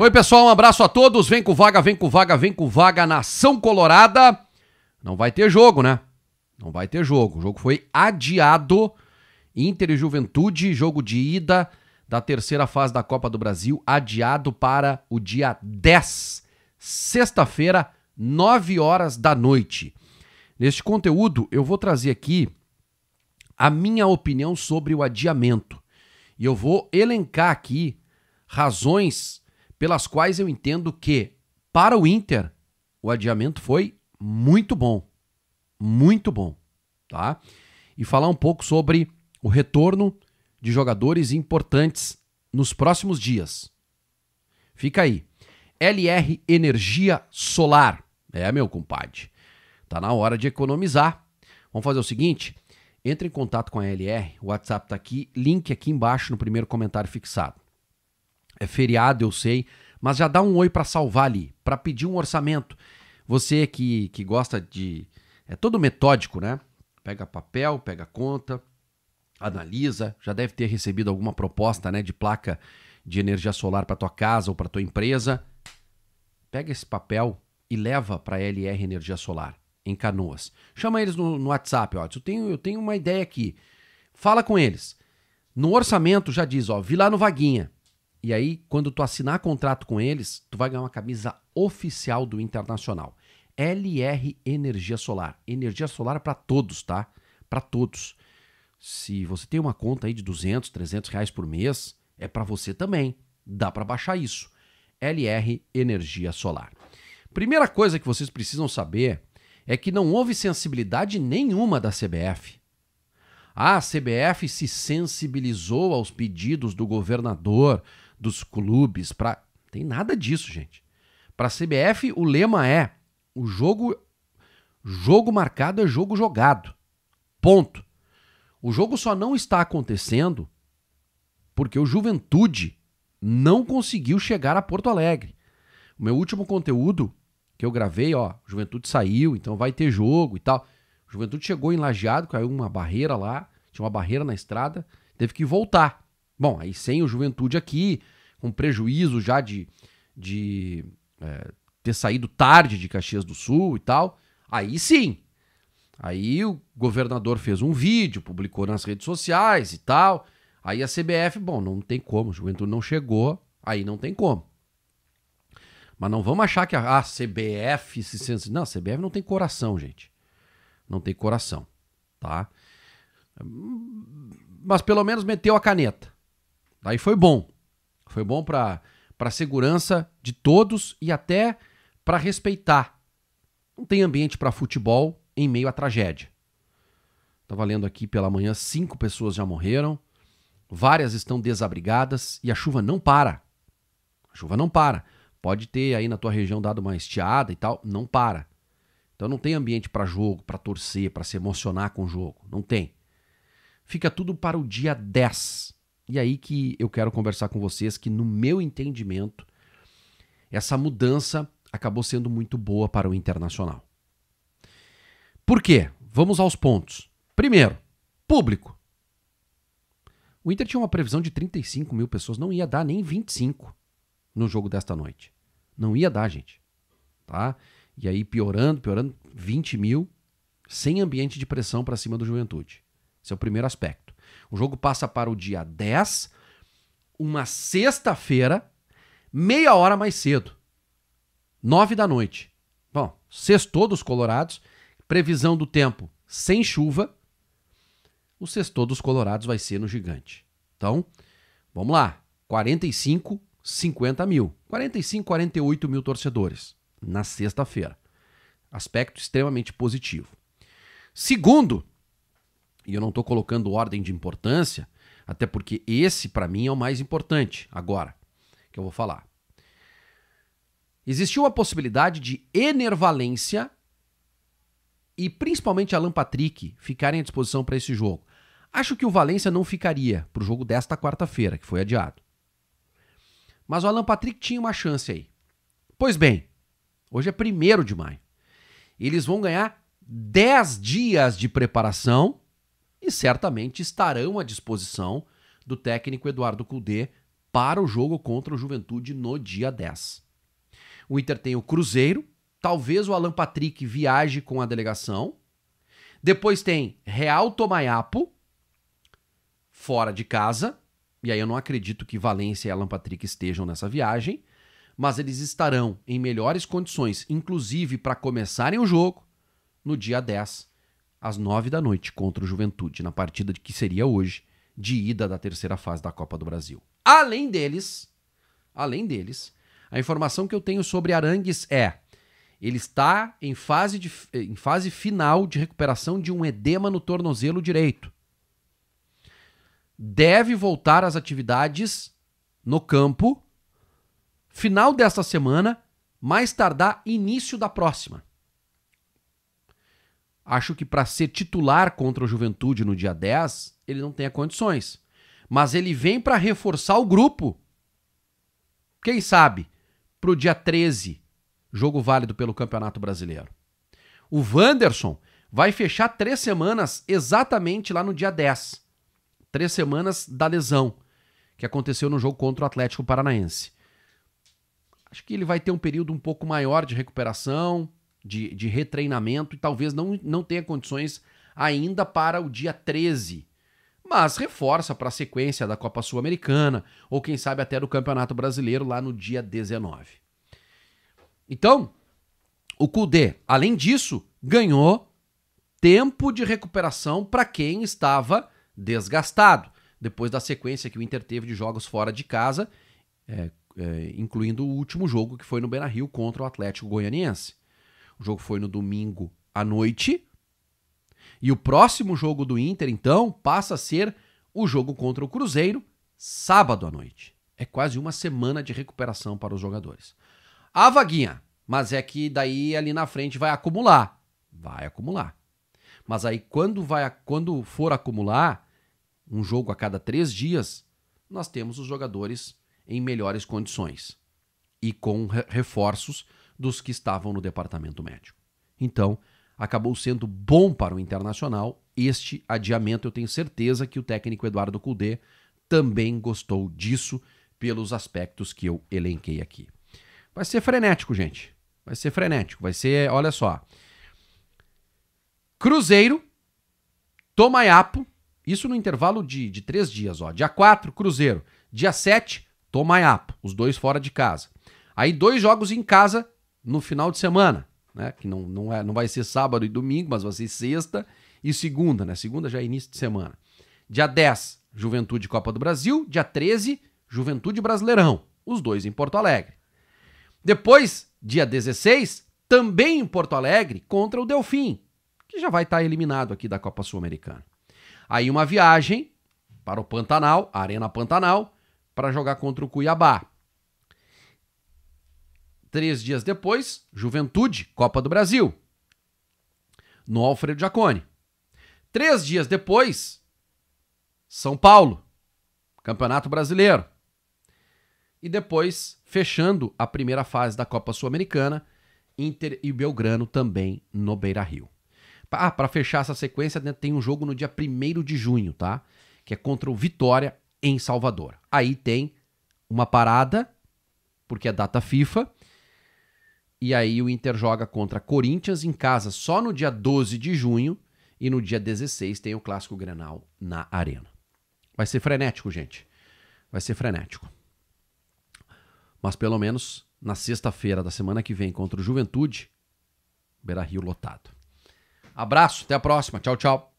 Oi, pessoal, um abraço a todos. Vem com vaga, vem com vaga, vem com vaga, nação colorada. Não vai ter jogo, né? Não vai ter jogo. O jogo foi adiado. Inter e Juventude, jogo de ida da terceira fase da Copa do Brasil, adiado para o dia 10, sexta-feira, 9 horas da noite. Neste conteúdo, eu vou trazer aqui a minha opinião sobre o adiamento. E eu vou elencar aqui razões pelas quais eu entendo que, para o Inter, o adiamento foi muito bom. Muito bom, tá? E falar um pouco sobre o retorno de jogadores importantes nos próximos dias. Fica aí. LR Energia Solar. É, meu compadre. Tá na hora de economizar. Vamos fazer o seguinte: entre em contato com a LR, o WhatsApp tá aqui, link aqui embaixo no primeiro comentário fixado. É feriado, eu sei, mas já dá um oi para salvar ali, para pedir um orçamento. Você que, que gosta de. É todo metódico, né? Pega papel, pega conta, analisa. Já deve ter recebido alguma proposta né, de placa de energia solar para tua casa ou para tua empresa. Pega esse papel e leva para a LR Energia Solar, em Canoas. Chama eles no, no WhatsApp, ó. Eu tenho, eu tenho uma ideia aqui. Fala com eles. No orçamento já diz, ó, vi lá no Vaguinha. E aí, quando tu assinar contrato com eles, tu vai ganhar uma camisa oficial do Internacional. LR Energia Solar. Energia solar para todos, tá? Para todos. Se você tem uma conta aí de 200, 300 reais por mês, é para você também. Dá para baixar isso. LR Energia Solar. Primeira coisa que vocês precisam saber é que não houve sensibilidade nenhuma da CBF. A CBF se sensibilizou aos pedidos do governador, dos clubes, para tem nada disso, gente. Para a CBF, o lema é: o jogo jogo marcado é jogo jogado. Ponto. O jogo só não está acontecendo porque o Juventude não conseguiu chegar a Porto Alegre. O meu último conteúdo que eu gravei, ó, Juventude saiu, então vai ter jogo e tal. Juventude chegou em Lajeado, caiu uma barreira lá, tinha uma barreira na estrada, teve que voltar. Bom, aí sem o Juventude aqui, com prejuízo já de, de é, ter saído tarde de Caxias do Sul e tal, aí sim. Aí o governador fez um vídeo, publicou nas redes sociais e tal. Aí a CBF, bom, não tem como, o Juventude não chegou, aí não tem como. Mas não vamos achar que a, a ah, CBF se sente. Não, a CBF não tem coração, gente. Não tem coração, tá? Mas pelo menos meteu a caneta. Daí foi bom. Foi bom para a segurança de todos e até para respeitar. Não tem ambiente para futebol em meio à tragédia. Estava lendo aqui pela manhã, cinco pessoas já morreram, várias estão desabrigadas e a chuva não para. A chuva não para. Pode ter aí na tua região dado uma estiada e tal, não para. Então não tem ambiente para jogo, para torcer, para se emocionar com o jogo, não tem. Fica tudo para o dia 10. E aí que eu quero conversar com vocês que, no meu entendimento, essa mudança acabou sendo muito boa para o internacional. Por quê? Vamos aos pontos. Primeiro, público. O Inter tinha uma previsão de 35 mil pessoas, não ia dar nem 25 no jogo desta noite. Não ia dar, gente. Tá? E aí piorando, piorando, 20 mil, sem ambiente de pressão para cima do Juventude. Esse é o primeiro aspecto. O jogo passa para o dia 10, uma sexta-feira, meia hora mais cedo. 9 da noite. Bom, sextou dos Colorados, previsão do tempo sem chuva. O sextou dos Colorados vai ser no Gigante. Então, vamos lá. 45, 50 mil. 45, 48 mil torcedores na sexta-feira. Aspecto extremamente positivo. Segundo, e eu não estou colocando ordem de importância, até porque esse para mim é o mais importante agora que eu vou falar. Existiu a possibilidade de Enervalência e principalmente Alan Patrick ficarem à disposição para esse jogo. Acho que o Valência não ficaria para o jogo desta quarta-feira, que foi adiado. Mas o Alan Patrick tinha uma chance aí. Pois bem, hoje é 1 de maio. Eles vão ganhar 10 dias de preparação e certamente estarão à disposição do técnico Eduardo Cudê para o jogo contra o Juventude no dia 10. O Inter tem o Cruzeiro, talvez o Alan Patrick viaje com a delegação. Depois tem Real Tomaiapo, fora de casa. E aí eu não acredito que Valência e Alan Patrick estejam nessa viagem, mas eles estarão em melhores condições, inclusive para começarem o jogo no dia 10 às nove da noite contra o Juventude, na partida que seria hoje, de ida da terceira fase da Copa do Brasil. Além deles, além deles, a informação que eu tenho sobre Arangues é: ele está em fase, de, em fase final de recuperação de um edema no tornozelo direito. Deve voltar às atividades no campo final desta semana, mais tardar início da próxima. Acho que para ser titular contra o Juventude no dia 10, ele não tenha condições. Mas ele vem para reforçar o grupo. Quem sabe pro dia 13, jogo válido pelo Campeonato Brasileiro. O Wanderson vai fechar três semanas exatamente lá no dia 10. Três semanas da lesão que aconteceu no jogo contra o Atlético Paranaense. Acho que ele vai ter um período um pouco maior de recuperação, de, de retreinamento e talvez não, não tenha condições ainda para o dia 13. Mas reforça para a sequência da Copa Sul-Americana ou quem sabe até do Campeonato Brasileiro lá no dia 19. Então, o Kudê, além disso, ganhou tempo de recuperação para quem estava desgastado, depois da sequência que o Inter teve de jogos fora de casa, é, é, incluindo o último jogo que foi no Beira-Rio contra o Atlético Goianiense. O jogo foi no domingo à noite. E o próximo jogo do Inter, então, passa a ser o jogo contra o Cruzeiro, sábado à noite. É quase uma semana de recuperação para os jogadores. A vaguinha, mas é que daí ali na frente vai acumular. Vai acumular. Mas aí quando vai quando for acumular um jogo a cada três dias, nós temos os jogadores em melhores condições e com reforços dos que estavam no departamento médico. Então, acabou sendo bom para o Internacional este adiamento. Eu tenho certeza que o técnico Eduardo Cudê também gostou disso pelos aspectos que eu elenquei aqui. Vai ser frenético, gente. Vai ser frenético. Vai ser, olha só. Cruzeiro, Tomaiapo, isso no intervalo de, de três dias, ó. Dia 4, Cruzeiro. Dia 7, Tomaiapo, os dois fora de casa. Aí dois jogos em casa no final de semana, né? Que não, não, é, não vai ser sábado e domingo, mas vai ser sexta e segunda, né? Segunda já é início de semana. Dia 10, Juventude Copa do Brasil. Dia 13, Juventude Brasileirão. Os dois em Porto Alegre. Depois, dia 16, também em Porto Alegre, contra o Delfim, que já vai estar eliminado aqui da Copa Sul-Americana. Aí uma viagem para o Pantanal, Arena Pantanal, para jogar contra o Cuiabá. Três dias depois, Juventude, Copa do Brasil, no Alfredo Jacone. Três dias depois, São Paulo, Campeonato Brasileiro. E depois, fechando a primeira fase da Copa Sul-Americana, Inter e Belgrano também no Beira Rio. Ah, para fechar essa sequência, né, tem um jogo no dia 1 de junho, tá? Que é contra o Vitória em Salvador. Aí tem uma parada, porque é data FIFA, e aí o Inter joga contra Corinthians em casa só no dia 12 de junho e no dia 16 tem o clássico Grenal na Arena. Vai ser frenético, gente. Vai ser frenético. Mas pelo menos na sexta-feira da semana que vem contra o Juventude, Beira-Rio lotado. Abraço, até a próxima. Tchau, tchau.